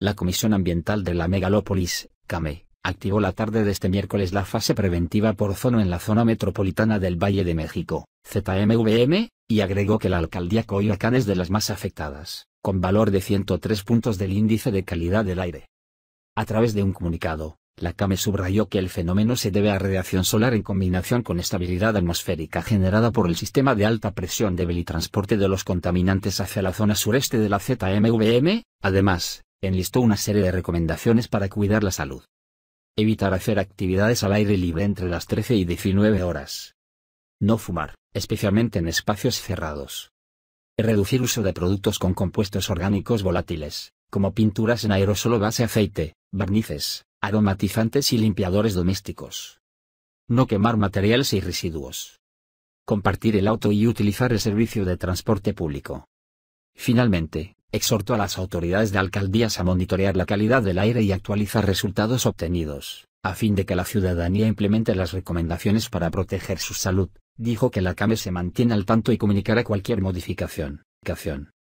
La Comisión Ambiental de la Megalópolis, CAME, activó la tarde de este miércoles la fase preventiva por zona en la zona metropolitana del Valle de México, ZMVM, y agregó que la alcaldía Coyoacán es de las más afectadas, con valor de 103 puntos del índice de calidad del aire. A través de un comunicado, la CAME subrayó que el fenómeno se debe a radiación solar en combinación con estabilidad atmosférica generada por el sistema de alta presión de y transporte de los contaminantes hacia la zona sureste de la ZMVM. Además, enlistó una serie de recomendaciones para cuidar la salud. Evitar hacer actividades al aire libre entre las 13 y 19 horas. No fumar, especialmente en espacios cerrados. Reducir uso de productos con compuestos orgánicos volátiles, como pinturas en aerosol base aceite, barnices, aromatizantes y limpiadores domésticos. No quemar materiales y residuos. Compartir el auto y utilizar el servicio de transporte público. Finalmente, exhortó a las autoridades de alcaldías a monitorear la calidad del aire y actualizar resultados obtenidos, a fin de que la ciudadanía implemente las recomendaciones para proteger su salud. Dijo que la CAME se mantiene al tanto y comunicará cualquier modificación.